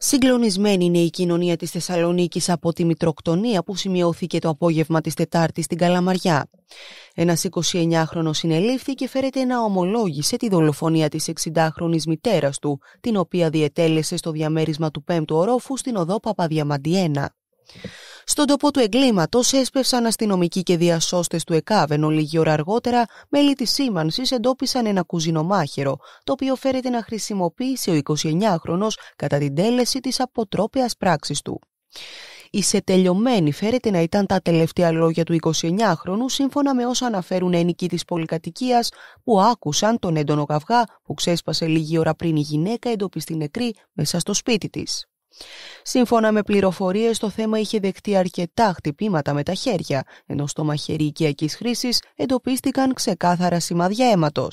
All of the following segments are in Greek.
Συγκλονισμένη είναι η κοινωνία της Θεσσαλονίκης από τη μητροκτονία που σημειώθηκε το απόγευμα της Τετάρτης στην Καλαμαριά. Ένας 29χρονος συνελήφθη και φέρεται να ομολόγησε τη δολοφονία της 60χρονης μητέρας του, την οποία διετέλεσε στο διαμέρισμα του 5ου ορόφου στην οδό Παπαδιαμαντιένα. Στον τοπό του εγκλήματος έσπευσαν αστυνομικοί και διασώστες του ΕΚΑΒ, ενώ λίγη ώρα αργότερα μέλη της σήμανσης εντόπισαν ένα κουζινομάχαιρο, το οποίο φέρεται να χρησιμοποιήσει ο 29χρονο κατά την τέλεση της αποτρόπαιας πράξης του. Η σετελειωμένη φέρεται να ήταν τα τελευταία λόγια του 29χρονου σύμφωνα με όσα αναφέρουν ενικοί της πολυκατοικίας που άκουσαν τον έντονο καυγά που ξέσπασε λίγη ώρα πριν η γυναίκα εντοπιστή νεκρή μέσα στο σπίτι της. Σύμφωνα με πληροφορίες, το θέμα είχε δεχτεί αρκετά χτυπήματα με τα χέρια, ενώ στο μαχαιρί οικιακής χρήσης εντοπίστηκαν ξεκάθαρα σημάδια αίματος.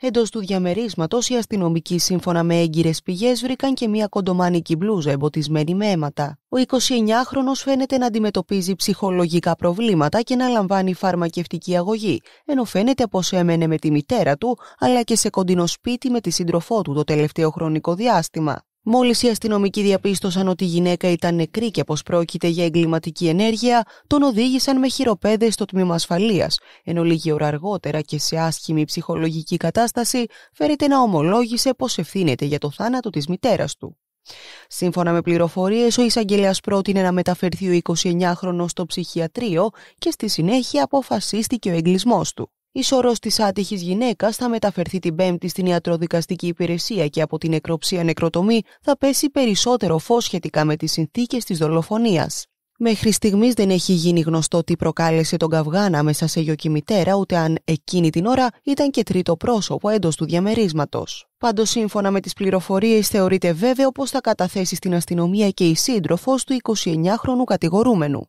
Εντός του διαμερίσματος, οι αστυνομικοί, σύμφωνα με έγκυρες πηγές, βρήκαν και μία κοντομάνικη μπλούζα εμποτισμένη με αίματα. Ο 29χρονο φαίνεται να αντιμετωπίζει ψυχολογικά προβλήματα και να λαμβάνει φαρμακευτική αγωγή, ενώ φαίνεται πως έμενε με τη μητέρα του αλλά και σε κοντινό σπίτι με τη σύντροφό του το τελευταίο χρονικό διάστημα. Μόλις οι αστυνομικοί διαπίστωσαν ότι η γυναίκα ήταν νεκρή και πως πρόκειται για εγκληματική ενέργεια, τον οδήγησαν με χειροπέδες στο τμήμα ασφαλείας, ενώ λίγη ώρα αργότερα και σε άσχημη ψυχολογική κατάσταση, φέρεται να ομολόγησε πως ευθύνεται για το θάνατο της μητέρας του. Σύμφωνα με πληροφορίες, ο εισαγγελέας πρότεινε να μεταφερθεί ο 29χρονο στο ψυχιατρίο και στη συνέχεια αποφασίστηκε ο εγκλισμός του. Η σωρό της άτυχης γυναίκας θα μεταφερθεί την Πέμπτη στην ιατροδικαστική υπηρεσία και από την νεκροψία νεκροτομή θα πέσει περισσότερο φως σχετικά με τις συνθήκες της δολοφονίας. Μέχρι στιγμής δεν έχει γίνει γνωστό τι προκάλεσε τον καυγά μέσα σε γιο και μητέρα, ούτε αν εκείνη την ώρα ήταν και τρίτο πρόσωπο έντο του διαμερίσματος. Πάντως, σύμφωνα με τις πληροφορίες, θεωρείται βέβαιο πως θα καταθέσει στην αστυνομία και η σύντροφος του 29χρονου κατηγορούμενου.